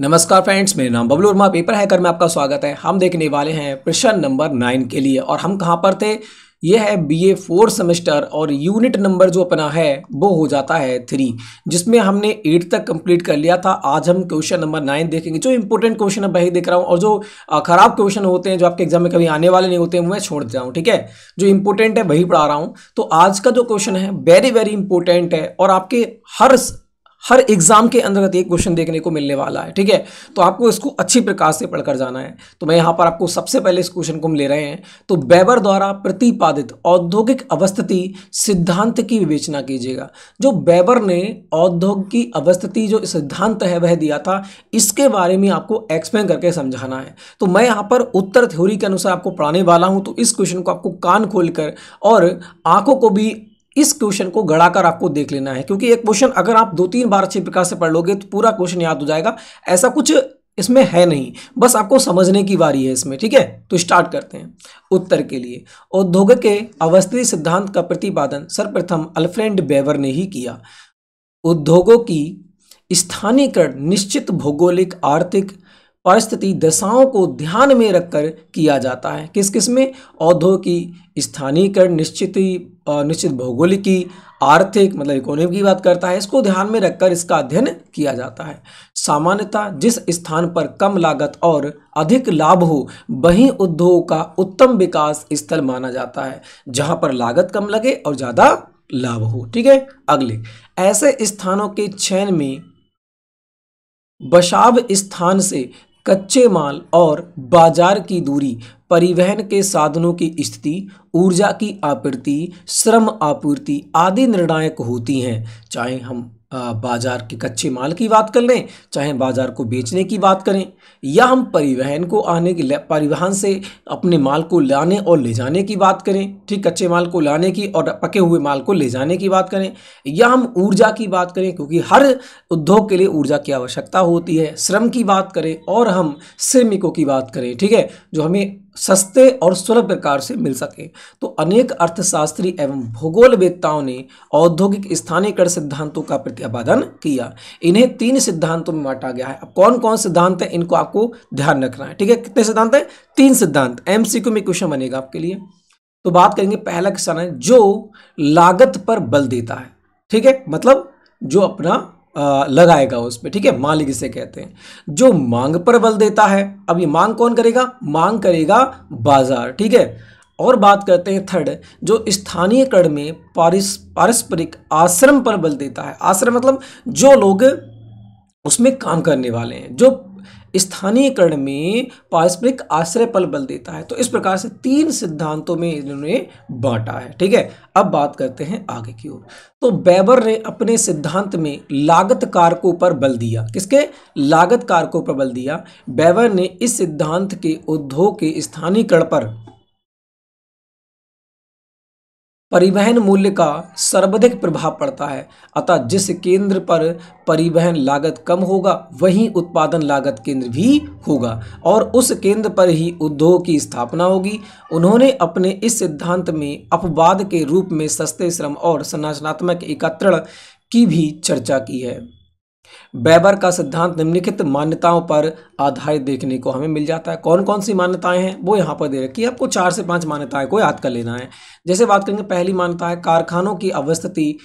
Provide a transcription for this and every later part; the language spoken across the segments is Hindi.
नमस्कार फ्रेंड्स मेरा नाम बबलू वर्मा पेपर हैकर में आपका स्वागत है हम देखने वाले हैं प्रश्न नंबर नाइन के लिए और हम कहाँ पर थे यह है बी ए फोर सेमेस्टर और यूनिट नंबर जो अपना है वो हो जाता है थ्री जिसमें हमने एट तक कंप्लीट कर लिया था आज हम क्वेश्चन नंबर नाइन देखेंगे जो इंपॉर्टेंट क्वेश्चन है वही देख रहा हूँ और जो ख़राब क्वेश्चन होते हैं जो आपके एग्जाम में कभी आने वाले नहीं होते हैं मैं छोड़ देता हूँ ठीक है जो इंपॉर्टेंट है वही पढ़ा रहा हूँ तो आज का जो क्वेश्चन है वेरी वेरी इंपॉर्टेंट है और आपके हर हर एग्जाम के अंतर्गत एक क्वेश्चन देखने को मिलने वाला है ठीक है तो आपको इसको अच्छी प्रकार से पढ़कर जाना है तो मैं यहाँ पर आपको सबसे पहले इस क्वेश्चन को हम ले रहे हैं तो बेबर द्वारा प्रतिपादित औद्योगिक अवस्थिति सिद्धांत की विवेचना कीजिएगा जो बेबर ने औद्योगिक अवस्थिति जो सिद्धांत है वह दिया था इसके बारे में आपको एक्सप्लेन करके समझाना है तो मैं यहाँ पर उत्तर थ्योरी के अनुसार आपको पढ़ाने वाला हूँ तो इस क्वेश्चन को आपको कान खोलकर और आंखों को भी इस क्वेश्चन को गढ़ाकर आपको देख लेना है क्योंकि एक क्वेश्चन अगर आप दो तीन बार अच्छे प्रकार से पढ़ लोगे तो पूरा क्वेश्चन याद हो जाएगा ऐसा कुछ इसमें है नहीं बस आपको समझने की बारी है इसमें ठीक है तो स्टार्ट करते हैं उत्तर के लिए उद्योग के अवस्थित सिद्धांत का प्रतिपादन सर्वप्रथम अल्फ्रेंड बेवर ने ही किया उद्योगों की स्थानीयकरण निश्चित भौगोलिक आर्थिक परिस्थिति स्थिति दशाओं को ध्यान में रखकर किया जाता है किस किस में औधों की स्थानीयकरण निश्चित निश्चित भौगोलिकी आर्थिक मतलब इकोनॉमी की बात करता है इसको ध्यान में रखकर इसका अध्ययन किया जाता है सामान्यतः जिस स्थान पर कम लागत और अधिक लाभ हो वहीं उद्योग का उत्तम विकास स्थल माना जाता है जहां पर लागत कम लगे और ज़्यादा लाभ हो ठीक है अगले ऐसे स्थानों के चयन में बशाब स्थान से कच्चे माल और बाजार की दूरी परिवहन के साधनों की स्थिति ऊर्जा की आपूर्ति श्रम आपूर्ति आदि निर्णायक होती हैं चाहे हम बाज़ार के कच्चे माल की बात कर लें चाहे बाज़ार को बेचने की बात करें या हम परिवहन को आने के परिवहन से अपने माल को लाने और ले जाने की बात करें ठीक कच्चे माल को लाने की और पके हुए माल को ले जाने की बात करें या हम ऊर्जा की बात करें क्योंकि हर उद्योग के लिए ऊर्जा की आवश्यकता होती है श्रम की बात करें और हम श्रमिकों की बात करें ठीक है जो हमें सस्ते और सुलभ प्रकार से मिल सके तो अनेक अर्थशास्त्री एवं भूगोल वेदताओं ने औद्योगिक स्थानीयकरण सिद्धांतों का प्रतिपादन किया इन्हें तीन सिद्धांतों में बांटा गया है अब कौन कौन सिद्धांत है इनको आपको ध्यान रखना है ठीक है कितने सिद्धांत है तीन सिद्धांत एम में क्वेश्चन बनेगा आपके लिए तो बात करेंगे पहला किसान है जो लागत पर बल देता है ठीक है मतलब जो अपना लगाएगा उस पर ठीक है मालिक इसे कहते हैं जो मांग पर बल देता है अब ये मांग कौन करेगा मांग करेगा बाजार ठीक है और बात करते हैं थर्ड जो स्थानीय कड़ में पारिस पारस्परिक आश्रम पर बल देता है आश्रम मतलब जो लोग उसमें काम करने वाले हैं जो स्थानीयकरण में पारस्परिक आश्रय पल बल देता है तो इस प्रकार से तीन सिद्धांतों में इन्होंने बांटा है ठीक है अब बात करते हैं आगे की ओर तो बैबर ने अपने सिद्धांत में लागत कारकों पर बल दिया किसके लागत कारकों पर बल दिया बैबर ने इस सिद्धांत के उद्योग के स्थानीयकरण पर परिवहन मूल्य का सर्वाधिक प्रभाव पड़ता है अतः जिस केंद्र पर परिवहन लागत कम होगा वहीं उत्पादन लागत केंद्र भी होगा और उस केंद्र पर ही उद्योग की स्थापना होगी उन्होंने अपने इस सिद्धांत में अपवाद के रूप में सस्ते श्रम और संरचनात्मक एकत्रण की भी चर्चा की है बैबर का सिद्धांत निम्नलिखित मान्यताओं पर आधारित देखने को हमें मिल जाता है कौन कौन सी मान्यताएं हैं वो यहाँ पर दे रखी है आपको चार से पांच मान्यताएं को याद कर लेना है जैसे बात करेंगे पहली मान्यता है कारखानों की अवस्थिति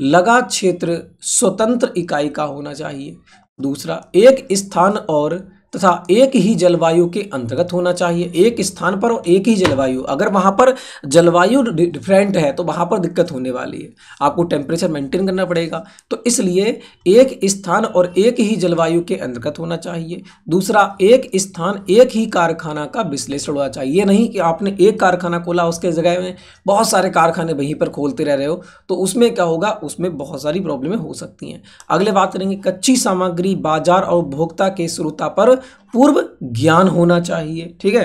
लगा क्षेत्र स्वतंत्र इकाई का होना चाहिए दूसरा एक स्थान और तथा एक ही जलवायु के अंतर्गत होना चाहिए एक स्थान पर और एक ही जलवायु अगर वहाँ पर जलवायु डिफरेंट है तो वहाँ पर दिक्कत होने वाली है आपको टेम्परेचर मेंटेन करना पड़ेगा तो इसलिए एक स्थान और एक ही जलवायु के अंतर्गत होना चाहिए दूसरा एक स्थान एक ही कारखाना का विश्लेषण होना चाहिए ये नहीं कि आपने एक कारखाना खोला उसके जगह में बहुत सारे कारखाने वहीं पर खोलते रह रहे हो तो उसमें क्या होगा उसमें बहुत सारी प्रॉब्लमें हो सकती हैं अगले बात करेंगे कच्ची सामग्री बाजार और उपभोक्ता के श्रोता पर पूर्व ज्ञान होना चाहिए ठीक है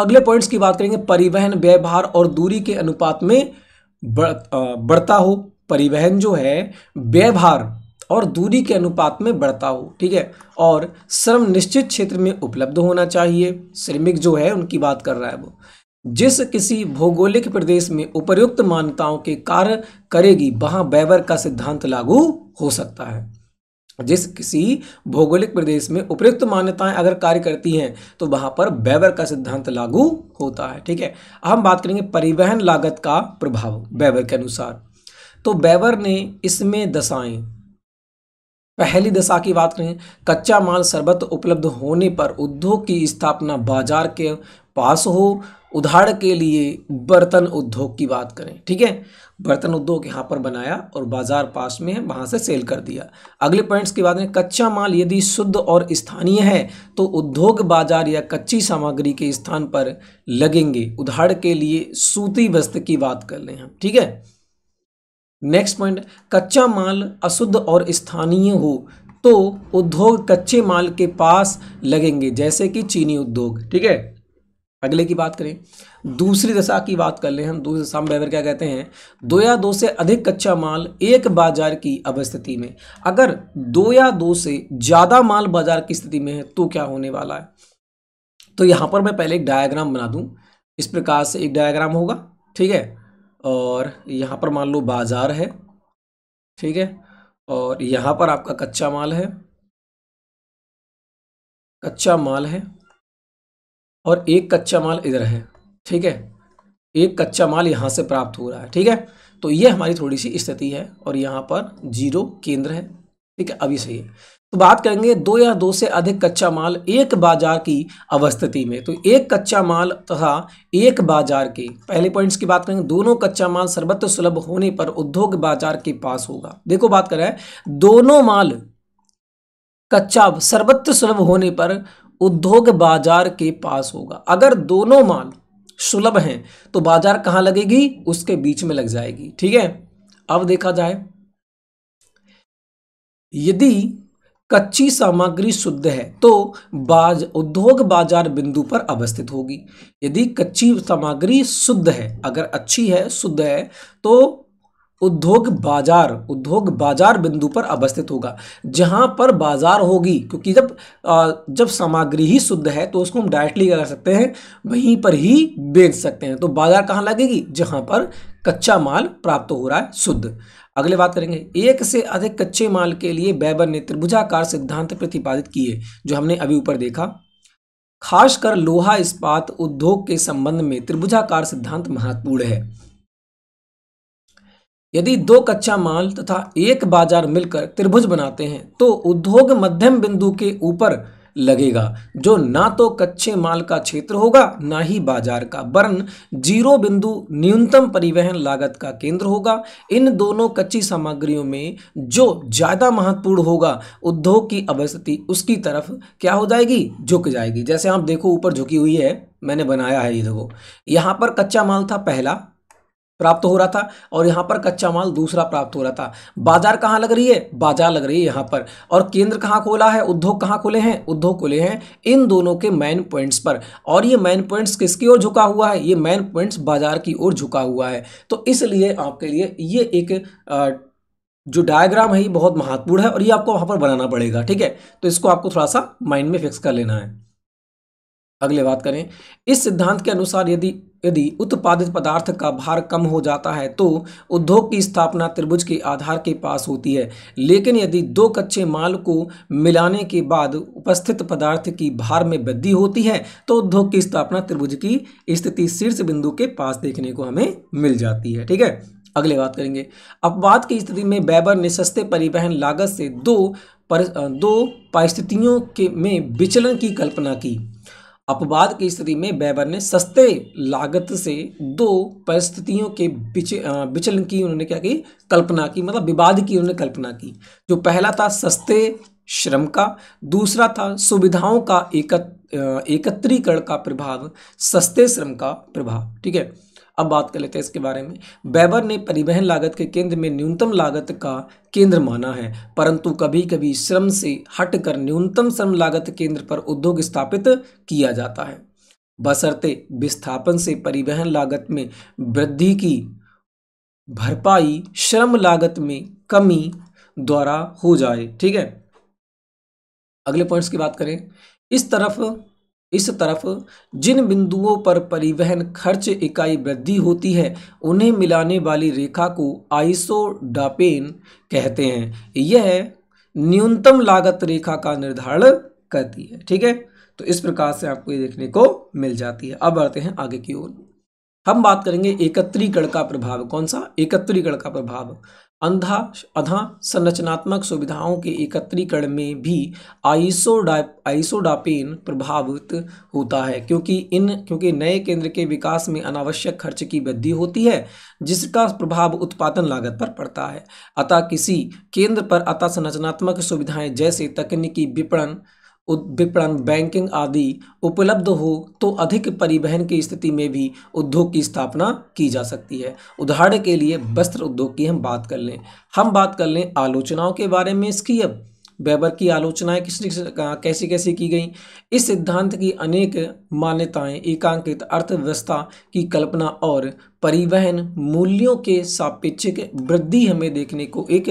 अगले पॉइंट्स की बात करेंगे परिवहन व्यवहार और दूरी के अनुपात में बढ़ता हो परिवहन जो है व्यवहार और दूरी के अनुपात में बढ़ता हो ठीक है और श्रम निश्चित क्षेत्र में उपलब्ध होना चाहिए श्रमिक जो है उनकी बात कर रहा है वो जिस किसी भौगोलिक प्रदेश में उपयुक्त मान्यताओं के कार्य करेगी वहां बैवर का सिद्धांत लागू हो सकता है जिस किसी भौगोलिक प्रदेश में उपयुक्त मान्यताएं अगर कार्य करती हैं तो वहां पर बैबर का सिद्धांत लागू होता है ठीक है अब हम बात करेंगे परिवहन लागत का प्रभाव बैबर के अनुसार तो बैबर ने इसमें दशाएं पहली दशा की बात करें कच्चा माल सर्वत्र उपलब्ध होने पर उद्योग की स्थापना बाजार के पास हो उदाहरण के लिए बर्तन उद्योग की बात करें ठीक है बर्तन उद्योग यहाँ पर बनाया और बाजार पास में है वहाँ से सेल कर दिया अगले पॉइंट्स की बात करें कच्चा माल यदि शुद्ध और स्थानीय है तो उद्योग बाजार या कच्ची सामग्री के स्थान पर लगेंगे उदाहरण के लिए सूती वस्त्र की बात कर लें हम ठीक है नेक्स्ट पॉइंट कच्चा माल अशुद्ध और स्थानीय हो तो उद्योग कच्चे माल के पास लगेंगे जैसे कि चीनी उद्योग ठीक है अगले की बात करें दूसरी दशा की बात कर लें हम दूसरी दशा में बैवर क्या कहते हैं दो या दो से अधिक कच्चा माल एक बाजार की अवस्थिति में अगर दो या दो से ज़्यादा माल बाजार की स्थिति में है तो क्या होने वाला है तो यहाँ पर मैं पहले एक डायग्राम बना दूँ इस प्रकार से एक डायग्राम होगा ठीक है और यहाँ पर मान लो बाजार है ठीक है और यहाँ पर आपका कच्चा माल है कच्चा माल है और एक कच्चा माल इधर है ठीक है एक कच्चा माल यहाँ से प्राप्त हो रहा है ठीक है तो ये हमारी थोड़ी सी स्थिति है और यहाँ पर जीरो केंद्र है ठीक है अभी सही है तो बात करेंगे दो या दो से अधिक कच्चा माल एक बाजार की अवस्थिति में तो एक कच्चा माल तथा एक बाजार के पहले पॉइंट्स की बात करेंगे दोनों कच्चा माल सर्वत्र सुलभ होने पर उद्योग बाजार के पास होगा देखो बात कर रहा है दोनों माल कच्चा सर्वत्र सुलभ होने पर उद्योग बाजार के पास होगा अगर दोनों माल सुलभ हैं तो बाजार कहां लगेगी उसके बीच में लग जाएगी ठीक है अब देखा जाए यदि कच्ची सामग्री शुद्ध है तो बाज उद्योग बाजार बिंदु पर अवस्थित होगी यदि कच्ची सामग्री शुद्ध है अगर अच्छी है शुद्ध है तो उद्योग बाजार उद्योग बाजार बिंदु पर अवस्थित होगा जहां पर बाजार होगी क्योंकि जब जब सामग्री ही शुद्ध है तो उसको हम डायरेक्टली क्या कर सकते हैं वहीं पर ही बेच सकते हैं तो बाजार कहाँ लगेगी जहां पर कच्चा माल प्राप्त हो रहा है शुद्ध अगले बात करेंगे एक से अधिक कच्चे माल के लिए बैबर ने त्रिभुजाकार सिद्धांत प्रतिपादित किए जो हमने अभी ऊपर देखा खासकर लोहा इस्पात उद्योग के संबंध में त्रिभुजाकार सिद्धांत महत्वपूर्ण है यदि दो कच्चा माल तथा एक बाजार मिलकर त्रिभुज बनाते हैं तो उद्योग मध्यम बिंदु के ऊपर लगेगा जो ना तो कच्चे माल का क्षेत्र होगा ना ही बाजार का वर्ण जीरो बिंदु न्यूनतम परिवहन लागत का केंद्र होगा इन दोनों कच्ची सामग्रियों में जो ज़्यादा महत्वपूर्ण होगा उद्योग की अवस्थिति उसकी तरफ क्या हो जाएगी झुक जाएगी जैसे आप देखो ऊपर झुकी हुई है मैंने बनाया है ये देखो यहाँ पर कच्चा माल था पहला प्राप्त हो रहा था और यहाँ पर कच्चा माल दूसरा प्राप्त हो रहा था बाजार कहाँ लग रही है बाजार लग रही है यहाँ पर और केंद्र कहाँ खोला है उद्योग कहाँ खोले हैं उद्योग खोले हैं इन दोनों के मैन पॉइंट्स पर और ये मैन पॉइंट्स किसकी ओर झुका हुआ है ये मैन पॉइंट्स बाजार की ओर झुका हुआ है तो इसलिए आपके लिए ये एक आ, जो डायग्राम है ये बहुत महत्वपूर्ण है और ये आपको वहाँ पर बनाना पड़ेगा ठीक है तो इसको आपको थोड़ा सा माइंड में फिक्स कर लेना है अगले बात करें इस सिद्धांत के अनुसार यदि यदि उत्पादित पदार्थ का भार कम हो जाता है तो उद्योग की स्थापना त्रिभुज के आधार के पास होती है लेकिन यदि दो कच्चे माल को मिलाने के बाद उपस्थित पदार्थ की भार में वृद्धि होती है तो उद्योग की स्थापना त्रिभुज की स्थिति शीर्ष बिंदु के पास देखने को हमें मिल जाती है ठीक है अगले बात करेंगे अपवाद की स्थिति में बैबर ने सस्ते परिवहन लागत से दो पर, दो परिस्थितियों के में विचलन की कल्पना की अपवाद की स्थिति में बैबर ने सस्ते लागत से दो परिस्थितियों के बिच विचलन की उन्होंने क्या की कल्पना की मतलब विवाद की उन्होंने कल्पना की जो पहला था सस्ते श्रम का दूसरा था सुविधाओं का एकत्रीकरण का प्रभाव सस्ते श्रम का प्रभाव ठीक है अब बात कर लेते हैं इसके बारे में बैबर ने परिवहन लागत के केंद्र में न्यूनतम लागत का केंद्र माना है परंतु कभी कभी श्रम से हटकर न्यूनतम श्रम लागत केंद्र पर उद्योग स्थापित किया जाता है बसरते विस्थापन से परिवहन लागत में वृद्धि की भरपाई श्रम लागत में कमी द्वारा हो जाए ठीक है अगले पॉइंट्स की बात करें इस तरफ इस तरफ जिन बिंदुओं पर परिवहन खर्च इकाई वृद्धि होती है उन्हें मिलाने वाली रेखा को आइसोडापेन कहते हैं यह न्यूनतम लागत रेखा का निर्धारण करती है ठीक है तो इस प्रकार से आपको ये देखने को मिल जाती है अब बढ़ते हैं आगे की ओर हम बात करेंगे एकत्रीकरण का प्रभाव कौन सा एकत्रीकरण का प्रभाव अंधा अधा संरचनात्मक सुविधाओं के एकत्रीकरण में भी आइसोडा आइसोडापेन प्रभावित होता है क्योंकि इन क्योंकि नए केंद्र के विकास में अनावश्यक खर्च की वृद्धि होती है जिसका प्रभाव उत्पादन लागत पर पड़ता है अतः किसी केंद्र पर अतः संरचनात्मक सुविधाएं जैसे तकनीकी विपणन विपणन बैंकिंग आदि उपलब्ध हो तो अधिक परिवहन की स्थिति में भी उद्योग की स्थापना की जा सकती है उदाहरण के लिए हम्म। वस्त्र उद्योग की हम बात कर लें हम बात कर लें आलोचनाओं के बारे में इसकी अब बेबर की आलोचनाएं किस कैसी कैसी की गई इस सिद्धांत की अनेक मान्यताएं एकांकित अर्थव्यवस्था की कल्पना और परिवहन मूल्यों के सापेक्षिक वृद्धि हमें देखने को एक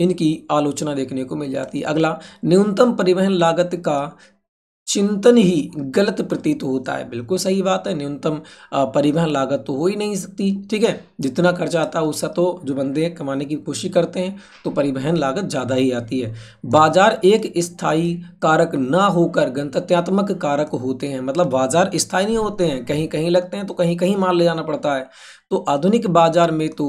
इनकी आलोचना देखने को मिल जाती है अगला न्यूनतम परिवहन लागत का चिंतन ही गलत प्रतीत होता है बिल्कुल सही बात है न्यूनतम परिवहन लागत तो हो ही नहीं सकती ठीक है जितना खर्चा आता है उससे तो जो बंदे कमाने की कोशिश करते हैं तो परिवहन लागत ज़्यादा ही आती है बाजार एक स्थायी कारक ना होकर गंतत्यात्मक कारक होते हैं मतलब बाजार स्थायी नहीं होते हैं कहीं कहीं लगते हैं तो कहीं कहीं माल ले जाना पड़ता है तो आधुनिक बाजार में तो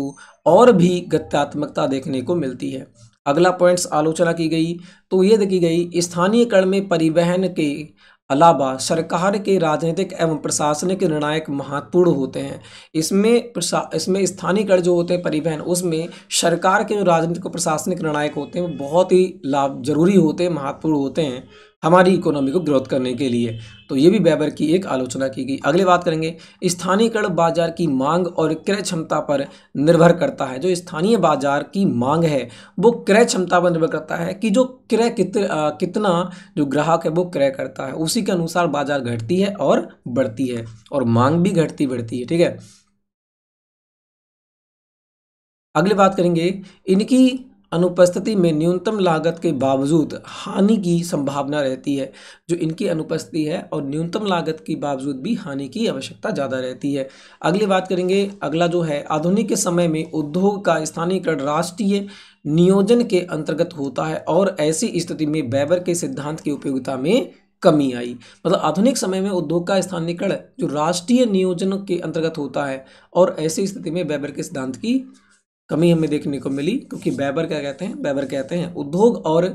और भी गत्यात्मकता देखने को मिलती है अगला पॉइंट्स आलोचना की गई तो ये देखी गई स्थानीयकरण में परिवहन के अलावा सरकार के राजनीतिक एवं प्रशासनिक निर्णायक महत्वपूर्ण होते हैं इसमें प्रशा इसमें स्थानीयकरण जो होते हैं परिवहन उसमें सरकार के जो राजनीतिक और प्रशासनिक निर्णायक होते हैं वो बहुत ही लाभ जरूरी होते हैं महत्वपूर्ण होते हैं हमारी इकोनॉमी को ग्रोथ करने के लिए तो ये भी बैबर की एक आलोचना की गई अगले बात करेंगे स्थानीयकरण बाजार की मांग और क्रय क्षमता पर निर्भर करता है जो स्थानीय बाजार की मांग है वो क्रय क्षमता पर निर्भर करता है कि जो क्रय कित, कितना जो ग्राहक है वो क्रय करता है उसी के अनुसार बाजार घटती है और बढ़ती है और मांग भी घटती बढ़ती है ठीक है अगले बात करेंगे इनकी अनुपस्थिति में न्यूनतम लागत के बावजूद हानि की संभावना रहती है जो इनकी अनुपस्थिति है और न्यूनतम लागत के बावजूद भी हानि की आवश्यकता ज़्यादा रहती है अगली बात करेंगे अगला जो है आधुनिक के समय में उद्योग का स्थानीयकरण राष्ट्रीय नियोजन के अंतर्गत होता है और ऐसी स्थिति में बैबर के सिद्धांत की उपयोगिता में कमी आई मतलब आधुनिक समय में उद्योग का स्थानीयकरण जो राष्ट्रीय नियोजन के अंतर्गत होता है और ऐसी स्थिति में बैबर के सिद्धांत की कमी हमें देखने को मिली क्योंकि बैबर क्या कहते हैं बैबर कहते हैं उद्योग और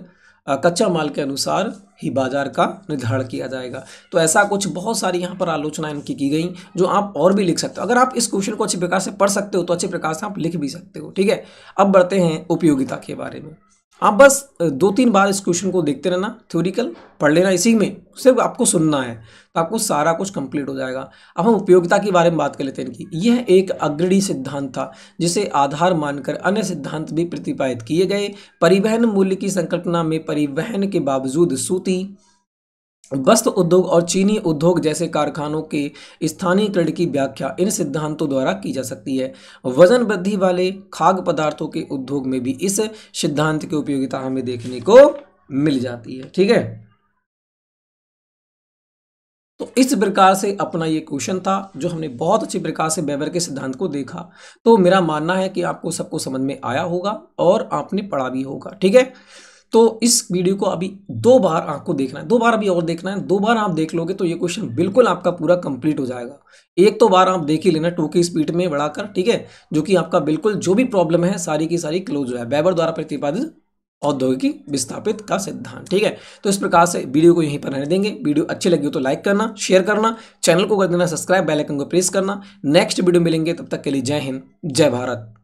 कच्चा माल के अनुसार ही बाजार का निर्धारण किया जाएगा तो ऐसा कुछ बहुत सारी यहाँ पर आलोचनाएं इनकी की गई जो आप और भी लिख सकते हो अगर आप इस क्वेश्चन को अच्छे प्रकार से पढ़ सकते हो तो अच्छे प्रकार से आप लिख भी सकते हो ठीक है अब बढ़ते हैं उपयोगिता के बारे में आप बस दो तीन बार इस क्वेश्चन को देखते रहना थ्योरिकल पढ़ लेना इसी में सिर्फ आपको सुनना है तो आपको सारा कुछ कंप्लीट हो जाएगा अब हम उपयोगिता के बारे में बात कर लेते हैं इनकी यह एक अग्रणी सिद्धांत था जिसे आधार मानकर अन्य सिद्धांत भी प्रतिपादित किए गए परिवहन मूल्य की संकल्पना में परिवहन के बावजूद सूती वस्त्र उद्योग और चीनी उद्योग जैसे कारखानों के स्थानीयकरण की व्याख्या इन सिद्धांतों द्वारा की जा सकती है वजन वृद्धि वाले खाद्य पदार्थों के उद्योग में भी इस सिद्धांत की उपयोगिता हमें देखने को मिल जाती है ठीक है तो इस प्रकार से अपना ये क्वेश्चन था जो हमने बहुत अच्छी प्रकार से बेबर के सिद्धांत को देखा तो मेरा मानना है कि आपको सबको समझ में आया होगा और आपने पढ़ा भी होगा ठीक है तो इस वीडियो को अभी दो बार आपको देखना है दो बार अभी और देखना है दो बार आप देख लोगे तो ये क्वेश्चन बिल्कुल आपका पूरा कंप्लीट हो जाएगा एक तो बार आप देख ही लेना टू की स्पीड में बढ़ाकर ठीक है जो कि आपका बिल्कुल जो भी प्रॉब्लम है सारी की सारी क्लोज हो जाए बैबर द्वारा प्रतिपादित औद्योगिकी विस्थापित का सिद्धांत ठीक है तो इस प्रकार से वीडियो को यहीं पर रहने देंगे वीडियो अच्छी लगी हो तो लाइक करना शेयर करना चैनल को कर देना सब्सक्राइब बेलाइकन को प्रेस करना नेक्स्ट वीडियो मिलेंगे तब तक के लिए जय हिंद जय भारत